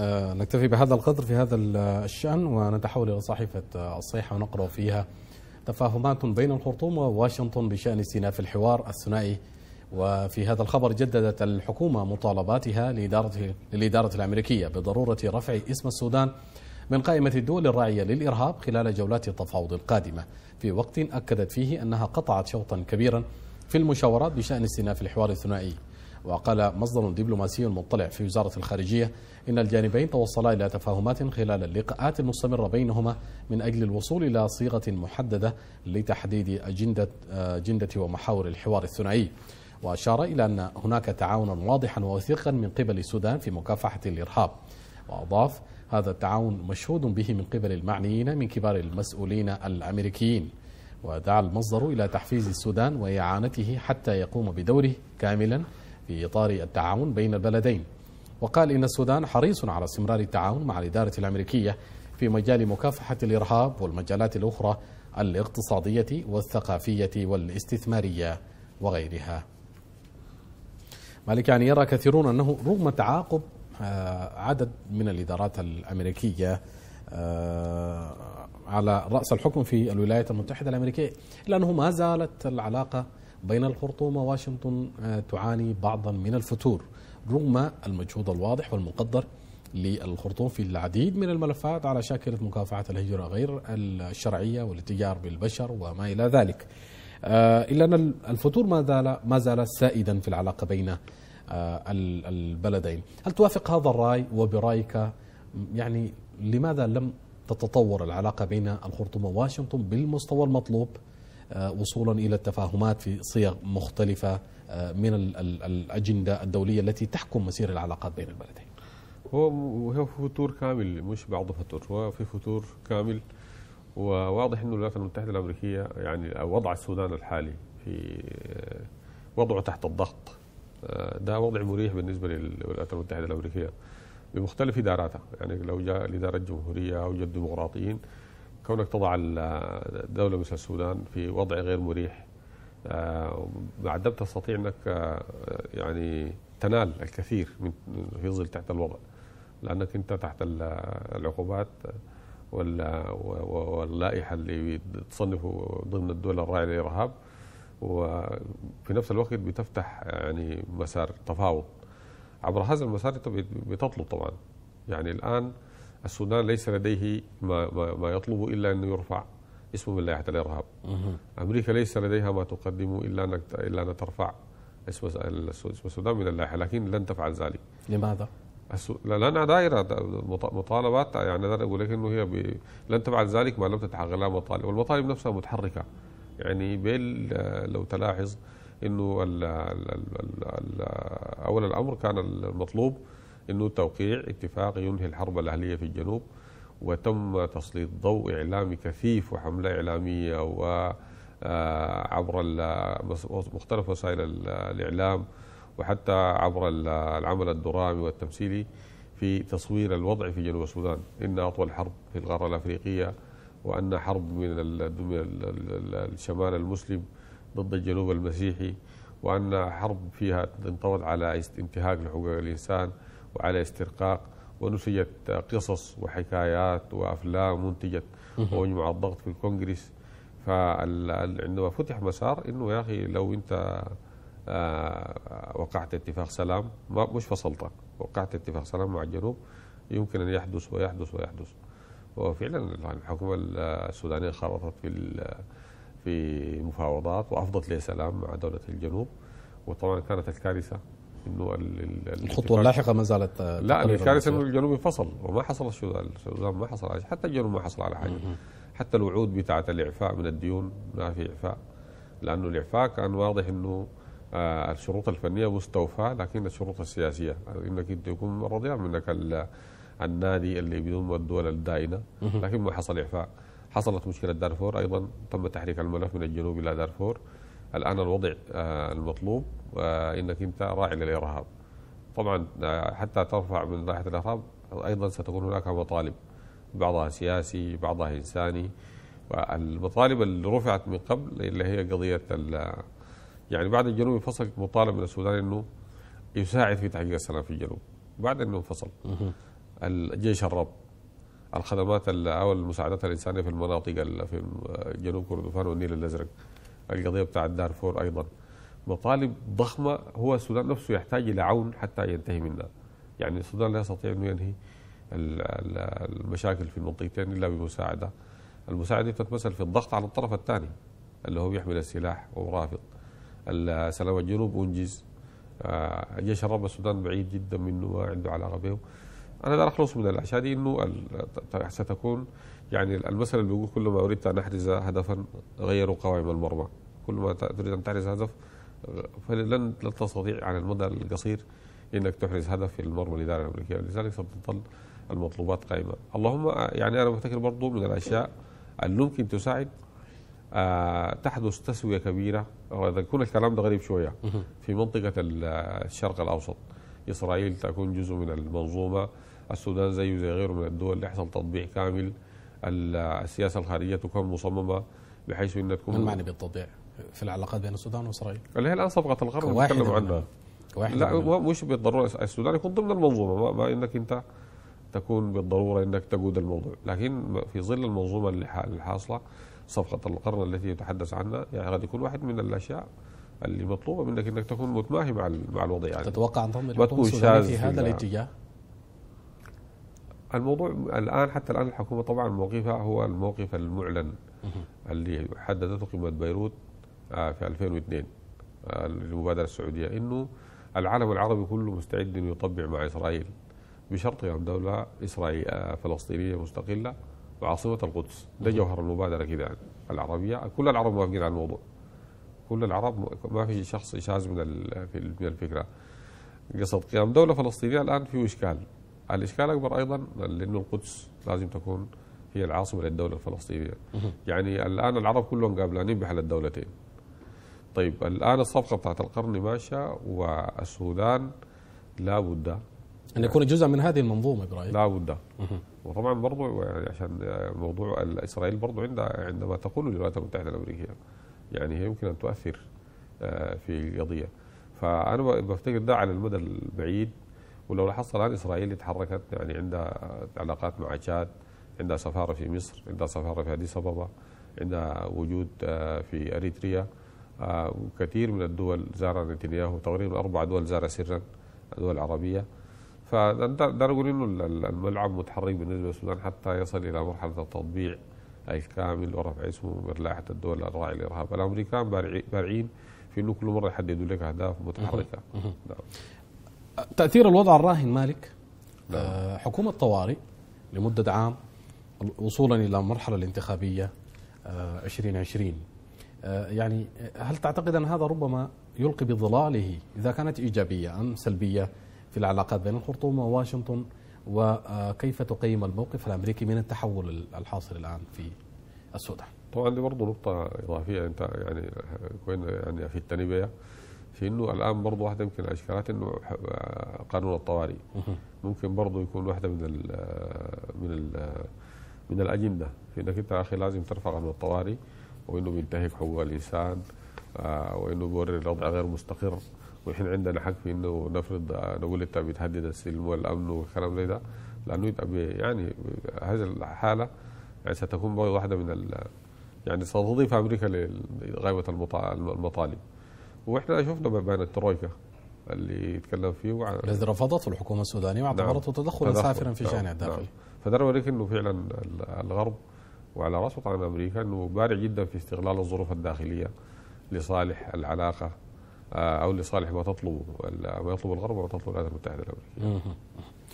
آه، نكتفي بهذا القدر في هذا الشأن ونتحول إلى صحيفة الصيحة آه، ونقرأ فيها تفاهمات بين الخرطوم وواشنطن بشأن استئناف الحوار الثنائي وفي هذا الخبر جددت الحكومة مطالباتها لإدارة, للإدارة الأمريكية بضرورة رفع اسم السودان من قائمة الدول الراعية للإرهاب خلال جولات التفاوض القادمة في وقت أكدت فيه أنها قطعت شوطا كبيرا في المشاورات بشأن استئناف الحوار الثنائي وقال مصدر دبلوماسي مطلع في وزارة الخارجية إن الجانبين توصلا إلى تفاهمات خلال اللقاءات المستمرة بينهما من أجل الوصول إلى صيغة محددة لتحديد أجندة, أجندة آه، ومحاور الحوار الثنائي وأشار إلى أن هناك تعاونا واضحا ووثيقا من قبل السودان في مكافحة الإرهاب وأضاف هذا التعاون مشهود به من قبل المعنيين من كبار المسؤولين الأمريكيين ودعا المصدر إلى تحفيز السودان وإعانته حتى يقوم بدوره كاملا في إطار التعاون بين البلدين وقال إن السودان حريص على استمرار التعاون مع الإدارة الأمريكية في مجال مكافحة الإرهاب والمجالات الأخرى الاقتصادية والثقافية والاستثمارية وغيرها مالك يعني يرى كثيرون أنه رغم تعاقب آه، عدد من الإدارات الأمريكية آه، على رأس الحكم في الولايات المتحدة الأمريكية إلا أنه ما زالت العلاقة بين الخرطوم وواشنطن آه، تعاني بعضا من الفتور رغم المجهود الواضح والمقدر للخرطوم في العديد من الملفات على شاكلة مكافحة الهجرة غير الشرعية والاتجار بالبشر وما إلى ذلك آه، إلا أن الفتور ما زال ما زال سائدا في العلاقة بين آه، البلدين هل توافق هذا الرأي وبرأيك يعني لماذا لم تتطور العلاقة بين الخرطوم وواشنطن بالمستوى المطلوب آه، وصولا إلى التفاهمات في صيغ مختلفة آه، من الأجندة الدولية التي تحكم مسير العلاقات بين البلدين هو هو فتور كامل مش بعض فتور هو في فتور كامل وواضح انه الولايات المتحده الامريكيه يعني وضع السودان الحالي في آه، وضعه تحت الضغط ده وضع مريح بالنسبه للولايات المتحده الامريكيه بمختلف اداراتها يعني لو جاء الاداره الجمهوريه او جاء الديمقراطيين كونك تضع الدولة مثل السودان في وضع غير مريح آه، بعد ما تستطيع أنك آه، يعني تنال الكثير من في ظل تحت الوضع لأنك أنت تحت العقوبات واللائحة اللي تصنفه ضمن الدول الراعية للإرهاب وفي نفس الوقت بتفتح يعني مسار تفاوض عبر هذا المسار انت بتطلب طبعا يعني الان السودان ليس لديه ما, ما, ما يطلب إلا أنه يرفع اسمه من لائحه الإرهاب أمريكا ليس لديها ما تقدم إلا ان إلا أن ترفع اسم اسم السودان من اللائحه لكن لن تفعل ذلك لماذا؟ لأنها دائرة مطالبات يعني أنا أقول لك أنه هي ب... لن تفعل ذلك ما لم تتحقق لها مطالب والمطالب نفسها متحركة يعني بيل لو تلاحظ أنه أول الأمر كان المطلوب أنه توقيع اتفاق ينهي الحرب الأهلية في الجنوب وتم تسليط ضوء إعلامي كثيف وحملة إعلامية و آه، عبر مختلف وسائل الإعلام وحتى عبر العمل الدرامي والتمثيلي في تصوير الوضع في جنوب السودان إن أطول حرب في القارة الأفريقية وأن حرب من الشمال المسلم ضد الجنوب المسيحي وأن حرب فيها تنطوي على انتهاك لحقوق الإنسان وعلى استرقاق ونسجت قصص وحكايات وافلام منتجت ومجموعه الضغط في الكونغرس فعندما فتح مسار انه يا اخي لو انت آه، وقعت اتفاق سلام مش فصلتك وقعت اتفاق سلام مع الجنوب يمكن ان يحدث ويحدث ويحدث وفعلا الحكومه السودانيه خرطت في في مفاوضات وافضت لسلام مع دوله الجنوب وطبعا كانت الكارثه الخطوه اللاحقه ما زالت آه، لا يعني الكارثه انه الجنوب انفصل وما حصل السودان ما حصل على حتى الجنوب ما حصل على حاجه حتى الوعود بتاعت الاعفاء من الديون ما في اعفاء لانه الاعفاء كان واضح انه آه الشروط الفنيه مستوفاه لكن الشروط السياسيه انك انت يكون راضي منك النادي اللي بيضم الدول الدائنه لكن ما حصل اعفاء حصلت مشكله دارفور ايضا تم تحريك الملف من الجنوب الى دارفور الآن الوضع آه، المطلوب آه، أنك أنت راعي للإرهاب طبعا آه، حتى ترفع من ناحية الإرهاب أيضا ستكون هناك مطالب بعضها سياسي بعضها إنساني والمطالب اللي رفعت من قبل اللي هي قضية يعني بعد الجنوب انفصل مطالب من السودان أنه يساعد في تحقيق السلام في الجنوب بعد أنه انفصل الجيش الرب الخدمات او المساعدات الانسانيه في المناطق في جنوب كردفان والنيل الازرق القضيه بتاع دارفور ايضا مطالب ضخمه هو السودان نفسه يحتاج الى عون حتى ينتهي منها يعني السودان لا يستطيع انه ينهي المشاكل في المنطقتين الا بمساعده المساعده تتمثل في الضغط على الطرف الثاني اللي هو يحمل السلاح ورافض سلام الجنوب انجز آه، جيش الرب السودان بعيد جدا منه وعنده علاقه به أنا لا أخلص من الاشياء دي أنه ستكون يعني المثل اللي بيقول كل ما اريد أن أحرز هدفا غيروا قوائم المرمى كل ما تريد أن تحرز هدف فلن لن تستطيع على المدى القصير أنك تحرز هدف في المرمى الإدارة الأمريكية لذلك ستظل المطلوبات قائمة اللهم يعني أنا بفتكر برضو من الأشياء اللي ممكن تساعد آه تحدث تسوية كبيرة يكون الكلام ده غريب شوية في منطقة الشرق الأوسط إسرائيل تكون جزء من المنظومة السودان زيه زي غيره من الدول يحصل تطبيع كامل السياسه الخارجيه تكون مصممه بحيث انها تكون ما المعنى بالتطبيع في العلاقات بين السودان واسرائيل؟ اللي هي الان صبغه الغرب نتكلم عنها كواحد لا مش بالضروره السودان يكون ضمن المنظومه ما انك انت تكون بالضروره انك تقود الموضوع، لكن في ظل المنظومه الحاصله صفقه القرن التي يتحدث عنها يعني قد يكون واحد من الاشياء اللي مطلوبه منك انك تكون متماهي مع مع الوضع يعني تتوقع ان تنظر الحكومه في هذا الاتجاه؟ الموضوع الان حتى الان الحكومه طبعا موقفها هو الموقف المعلن اللي حددته قمه بيروت آه، في 2002 المبادره آه، السعوديه انه العالم العربي كله مستعد انه يطبع مع اسرائيل بشرط يوم دوله اسرائيليه آه، فلسطينيه مستقله وعاصمه القدس ده جوهر المبادره كده يعني العربيه كل العرب موافقين على الموضوع كل العرب ما في شخص من من الفكره قصد قيام دوله فلسطينيه الان في اشكال الإشكال الأكبر أيضا لأنه القدس لازم تكون هي العاصمة للدولة الفلسطينية يعني الآن العرب كلهم قابلانين بحل الدولتين طيب الآن الصفقة بتاعت القرن ماشية والسودان لابد أن يكون جزء من هذه المنظومة برايك لابد وطبعا برضو يعني عشان موضوع إسرائيل برضو عندها عندما تقول الولايات المتحدة الأمريكية يعني هي يمكن أن تؤثر آه، في القضية فأنا بفتكر ده على المدى البعيد ولو لاحظت الآن إسرائيل تحركت يعني عندها علاقات مع تشاد عندها سفارة في مصر عندها سفارة في أديس أبابا عندها وجود آه، في أريتريا آه، وكثير من الدول زار نتنياهو تقريبا أربع دول زار سرا دول عربية فده نقول انه الملعب متحرك بالنسبه للسودان حتى يصل الى مرحله التطبيع الكامل ورفع اسمه من لائحه الدول الراعي للارهاب، الامريكان بارعين في انه كل مره يحددوا لك اهداف متحركه. نعم. تاثير الوضع الراهن مالك نعم. آه، حكومه طوارئ لمده عام وصولا الى المرحله الانتخابيه 2020 آه، آه، يعني هل تعتقد ان هذا ربما يلقي بظلاله اذا كانت ايجابيه ام سلبيه في العلاقات بين الخرطوم وواشنطن وكيف تقيم الموقف الامريكي من التحول الحاصل الان في السودان؟ طبعا دي برضه نقطه اضافيه انت يعني يعني افتني بها في انه الان برضه واحده يمكن الاشكالات انه قانون الطوارئ ممكن برضه يكون واحده من الـ من الـ من الاجنده في انك انت اخي لازم ترفع قانون الطوارئ وانه بينتهك حقوق الانسان آه، وانه بيوري الوضع غير مستقر ونحن عندنا حق في انه نفرض آه، نقول انت بتهدد السلم والامن والكلام زي ده لانه يعني هذه الحاله يعني ستكون واحده من يعني ستضيف امريكا لغايه المطالب واحنا شفنا بيان الترويكا اللي يتكلم فيه عن الذي رفضته الحكومه السودانيه واعتبرته نعم. تدخلا سافرا في نعم. شان الداخلي نعم. فده يوريك انه فعلا الغرب وعلى راسه طبعا امريكا انه بارع جدا في استغلال الظروف الداخليه لصالح العلاقه آه، او لصالح ما تطلبه ما يطلب الغرب وما تطلب الولايات المتحده الامريكيه.